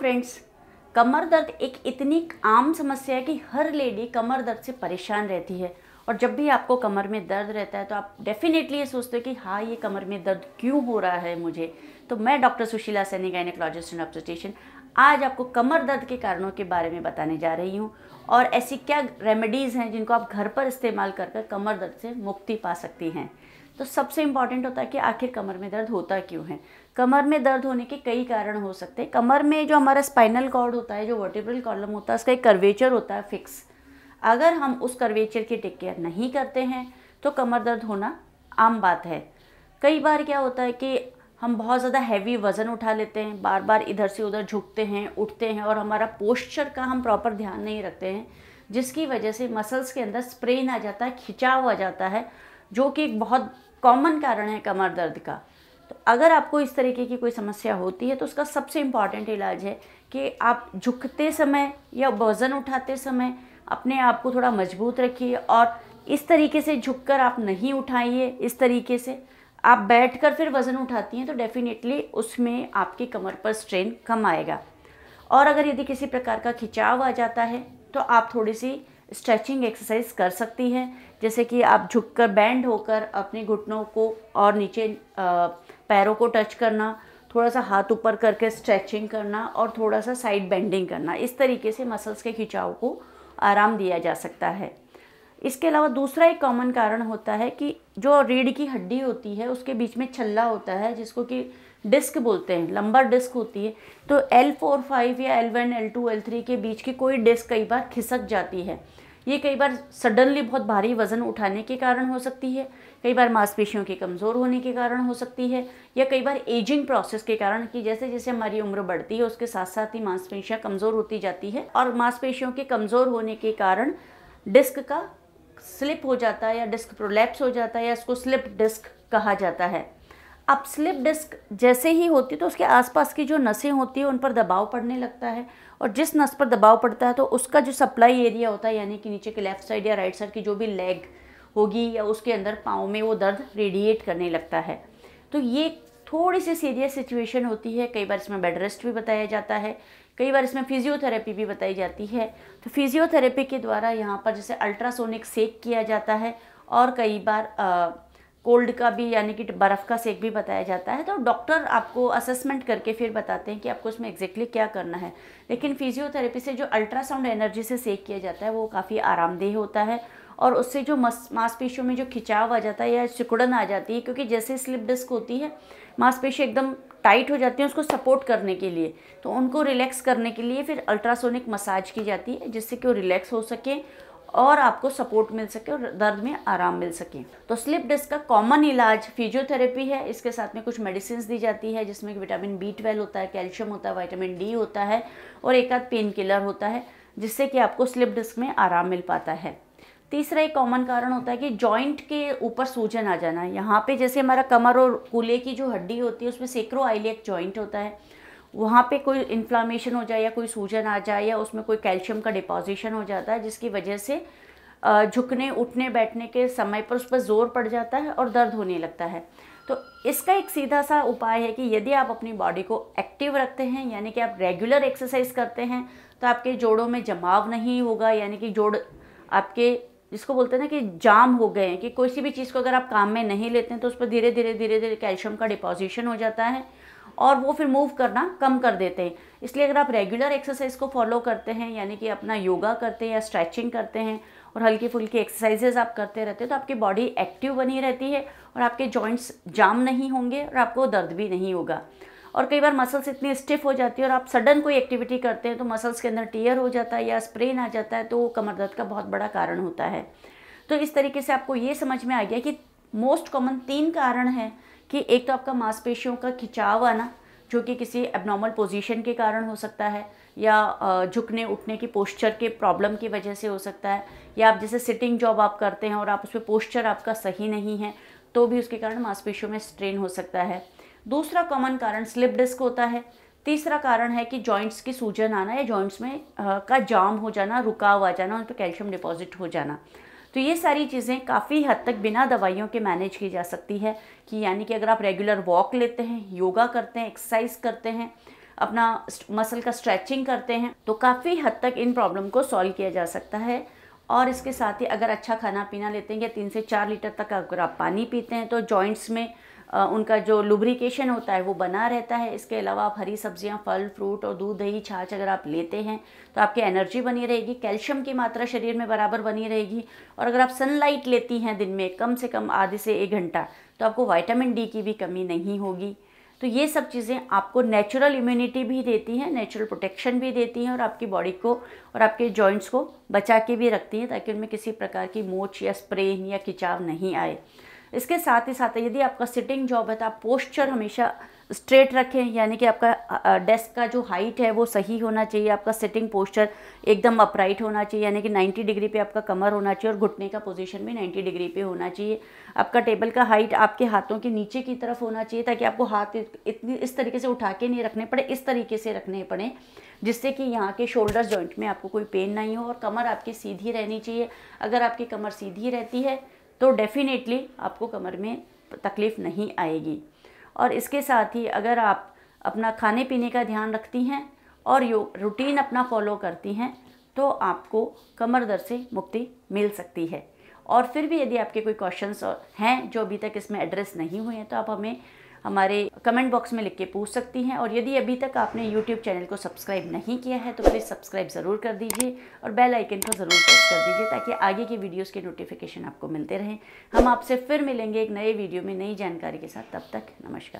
friends कमर दर्द एक इतनी आम समस्या है कि हर लेडी कमर दर्द से परेशान रहती है और जब भी आपको कमर में दर्द रहता है तो आप डेफिनेटली ये सोचते हो कि हाँ ये कमर में दर्द क्यों हो रहा है मुझे तो मैं doctor Sushila Saini gynaecologist and obstetrician आज आपको कमर दर्द के कारणों के बारे में बताने जा रही हूँ और ऐसी क्या रेमेडीज़ हैं जिनको आप घर पर इस्तेमाल कर कमर दर्द से मुक्ति पा सकती हैं तो सबसे इम्पॉर्टेंट होता है कि आखिर कमर में दर्द होता क्यों है कमर में दर्द होने के कई कारण हो सकते हैं कमर में जो हमारा स्पाइनल कॉर्ड होता है जो वर्टिब्रल कॉलम होता है उसका एक कर्वेचर होता है फिक्स अगर हम उस कर्वेचर की टेक केयर नहीं करते हैं तो कमर दर्द होना आम बात है कई बार क्या होता है कि हम बहुत ज़्यादा हैवी वज़न उठा लेते हैं बार बार इधर से उधर झुकते हैं उठते हैं और हमारा पोस्चर का हम प्रॉपर ध्यान नहीं रखते हैं जिसकी वजह से मसल्स के अंदर स्प्रेन आ जाता है खिंचाव आ जाता है जो कि एक बहुत कॉमन कारण है कमर दर्द का तो अगर आपको इस तरीके की कोई समस्या होती है तो उसका सबसे इम्पॉर्टेंट इलाज है कि आप झुकते समय या वज़न उठाते समय अपने आप को थोड़ा मजबूत रखिए और इस तरीके से झुककर आप नहीं उठाइए इस तरीके से आप बैठकर फिर वज़न उठाती हैं तो डेफ़िनेटली उसमें आपकी कमर पर स्ट्रेन कम आएगा और अगर यदि किसी प्रकार का खिंचाव आ जाता है तो आप थोड़ी सी स्ट्रेचिंग एक्सरसाइज कर सकती हैं जैसे कि आप झुककर बैंड होकर अपने घुटनों को और नीचे पैरों को टच करना थोड़ा सा हाथ ऊपर करके स्ट्रेचिंग करना और थोड़ा सा साइड बेंडिंग करना इस तरीके से मसल्स के खिंचाव को आराम दिया जा सकता है इसके अलावा दूसरा एक कॉमन कारण होता है कि जो रीढ़ की हड्डी होती है उसके बीच में छल्ला होता है जिसको कि डिस्क बोलते हैं लंबर डिस्क होती है तो एल फोर फाइव या L one L two L three के बीच की कोई डिस्क कई बार खिसक जाती है ये कई बार सडनली बहुत भारी वजन उठाने के कारण हो सकती है कई बार मांसपेशियों के कमज़ोर होने के कारण हो सकती है या कई बार एजिंग प्रोसेस के कारण कि जैसे जैसे हमारी उम्र बढ़ती है उसके साथ साथ ही मांसपेशियाँ कमज़ोर होती जाती है और मांसपेशियों के कमज़ोर होने के कारण डिस्क का स्लिप हो जाता है या डिस्क प्रोलैप्स हो जाता है या इसको स्लिप डिस्क कहा जाता है अब स्लिप डिस्क जैसे ही होती है तो उसके आसपास की जो नसें होती हैं उन पर दबाव पड़ने लगता है और जिस नस पर दबाव पड़ता है तो उसका जो सप्लाई एरिया होता है यानी कि नीचे के लेफ्ट साइड या राइट साइड की जो भी लेग होगी या उसके अंदर पाँव में वो दर्द रेडिएट करने लगता है तो ये थोड़ी सी सीरियस सिचुएशन होती है कई बार इसमें बेड रेस्ट भी बताया जाता है कई बार इसमें फिजियोथेरेपी भी बताई जाती है तो फिजियोथेरेपी के द्वारा यहाँ पर जैसे अल्ट्रासोनिक सेक किया जाता है और कई बार आ, कोल्ड का भी यानी कि बर्फ़ का सेक भी बताया जाता है तो डॉक्टर आपको असेसमेंट करके फिर बताते हैं कि आपको उसमें एग्जैक्टली क्या करना है लेकिन फिजियोथेरेपी से जो अल्ट्रासाउंड एनर्जी से सेक किया जाता है वो काफ़ी आरामदेह होता है और उससे जो मस मांसपेशियों में जो खिंचाव आ जाता है या सिकुड़न आ जाती है क्योंकि जैसे स्लिप डिस्क होती है मांसपेशी एकदम टाइट हो जाती है उसको सपोर्ट करने के लिए तो उनको रिलैक्स करने के लिए फिर अल्ट्रासोनिक मसाज की जाती है जिससे कि वो रिलैक्स हो सकें और आपको सपोर्ट मिल सके और दर्द में आराम मिल सके तो स्लिप डिस्क का कॉमन इलाज फिजियोथेरेपी है इसके साथ में कुछ मेडिसिन दी जाती है जिसमें विटामिन बी ट्वेल्व होता है कैल्शियम होता है वाइटामिन डी होता है और एक आध पेन किलर होता है जिससे कि आपको स्लिप डिस्क में आराम मिल पाता है तीसरा एक कॉमन कारण होता है कि जॉइंट के ऊपर सूजन आ जाना यहाँ पे जैसे हमारा कमर और कूले की जो हड्डी होती है उसमें सेक्रो आइलियक जॉइंट होता है वहाँ पे कोई इन्फ्लामेशन हो जाए या कोई सूजन आ जाए या उसमें कोई कैल्शियम का डिपोजिशन हो जाता है जिसकी वजह से झुकने उठने बैठने के समय पर उस पर ज़ोर पड़ जाता है और दर्द होने लगता है तो इसका एक सीधा सा उपाय है कि यदि आप अपनी बॉडी को एक्टिव रखते हैं यानी कि आप रेगुलर एक्सरसाइज करते हैं तो आपके जोड़ों में जमाव नहीं होगा यानी कि जोड़ आपके जिसको बोलते हैं ना कि जाम हो गए हैं कि कोई सी भी चीज़ को अगर आप काम में नहीं लेते हैं तो उस पर धीरे धीरे धीरे धीरे कैल्शियम का डिपोजिशन हो जाता है और वो फिर मूव करना कम कर देते हैं इसलिए अगर आप रेगुलर एक्सरसाइज को फॉलो करते हैं यानी कि अपना योगा करते हैं या स्ट्रेचिंग करते हैं और हल्की फुल्की एक्सरसाइजेज आप करते रहते हैं तो आपकी बॉडी एक्टिव बनी रहती है और आपके जॉइंट्स जाम नहीं होंगे और आपको दर्द भी नहीं होगा और कई बार मसल्स इतनी स्टिफ हो जाती है और आप सडन कोई एक्टिविटी करते हैं तो मसल्स के अंदर टीयर हो जाता है या स्प्रेन आ जाता है तो वो कमर दर्द का बहुत बड़ा कारण होता है तो इस तरीके से आपको ये समझ में आ गया कि मोस्ट कॉमन तीन कारण हैं कि एक तो आपका मांसपेशियों का खिंचाव आना जो कि किसी एबनॉर्मल पोजीशन के कारण हो सकता है या झुकने उठने की पोस्चर के प्रॉब्लम की वजह से हो सकता है या आप जैसे सिटिंग जॉब आप करते हैं और आप उसमें पोस्चर आपका सही नहीं है तो भी उसके कारण मांसपेशियों में स्ट्रेन हो सकता है दूसरा कॉमन कारण स्लिप डिस्क होता है तीसरा कारण है कि जॉइंट्स की सूजन आना या जॉइंट्स में आ, का जाम हो जाना रुकाव आ जाना उन पर कैल्शियम डिपॉजिट हो जाना तो ये सारी चीज़ें काफ़ी हद तक बिना दवाइयों के मैनेज की जा सकती है कि यानी कि अगर आप रेगुलर वॉक लेते हैं योगा करते हैं एक्सरसाइज करते हैं अपना मसल का स्ट्रेचिंग करते हैं तो काफ़ी हद तक इन प्रॉब्लम को सॉल्व किया जा सकता है और इसके साथ ही अगर अच्छा खाना पीना लेते हैं या तीन से चार लीटर तक अगर आप पानी पीते हैं तो जॉइंट्स में उनका जो लुब्रिकेशन होता है वो बना रहता है इसके अलावा आप हरी सब्जियाँ फल फ्रूट और दूध दही छाछ अगर आप लेते हैं तो आपकी एनर्जी बनी रहेगी कैल्शियम की मात्रा शरीर में बराबर बनी रहेगी और अगर आप सनलाइट लेती हैं दिन में कम से कम आधे से एक घंटा तो आपको वाइटामिन डी की भी कमी नहीं होगी तो ये सब चीज़ें आपको नेचुरल इम्यूनिटी भी देती हैं नेचुरल प्रोटेक्शन भी देती हैं और आपकी बॉडी को और आपके जॉइंट्स को बचा के भी रखती हैं ताकि उनमें किसी प्रकार की मोच या स्प्रेन या खिंचाव नहीं आए इसके साथ ही साथ यदि आपका सिटिंग जॉब है तो आप पोस्चर हमेशा स्ट्रेट रखें यानी कि आपका डेस्क का जो हाइट है वो सही होना चाहिए आपका सिटिंग पोस्चर एकदम अपराइट होना चाहिए यानी कि 90 डिग्री पे आपका कमर होना चाहिए और घुटने का पोजीशन भी 90 डिग्री पे होना चाहिए आपका टेबल का हाइट आपके हाथों के नीचे की तरफ होना चाहिए ताकि आपको हाथ इतनी इस तरीके से उठा के नहीं रखने पड़े इस तरीके से रखने पड़े जिससे कि यहाँ के शोल्डर जॉइंट में आपको कोई पेन नहीं हो और कमर आपकी सीधी रहनी चाहिए अगर आपकी कमर सीधी रहती है तो डेफ़िनेटली आपको कमर में तकलीफ़ नहीं आएगी और इसके साथ ही अगर आप अपना खाने पीने का ध्यान रखती हैं और यो रूटीन अपना फॉलो करती हैं तो आपको कमर दर्द से मुक्ति मिल सकती है और फिर भी यदि आपके कोई क्वेश्चंस हैं जो अभी तक इसमें एड्रेस नहीं हुए हैं तो आप हमें हमारे कमेंट बॉक्स में लिख के पूछ सकती हैं और यदि अभी तक आपने यूट्यूब चैनल को सब्सक्राइब नहीं किया है तो प्लीज़ सब्सक्राइब ज़रूर कर दीजिए और बेल आइकन को ज़रूर प्रेस कर दीजिए ताकि आगे की वीडियोज़ के नोटिफिकेशन आपको मिलते रहें हम आपसे फिर मिलेंगे एक नए वीडियो में नई जानकारी के साथ तब तक नमस्कार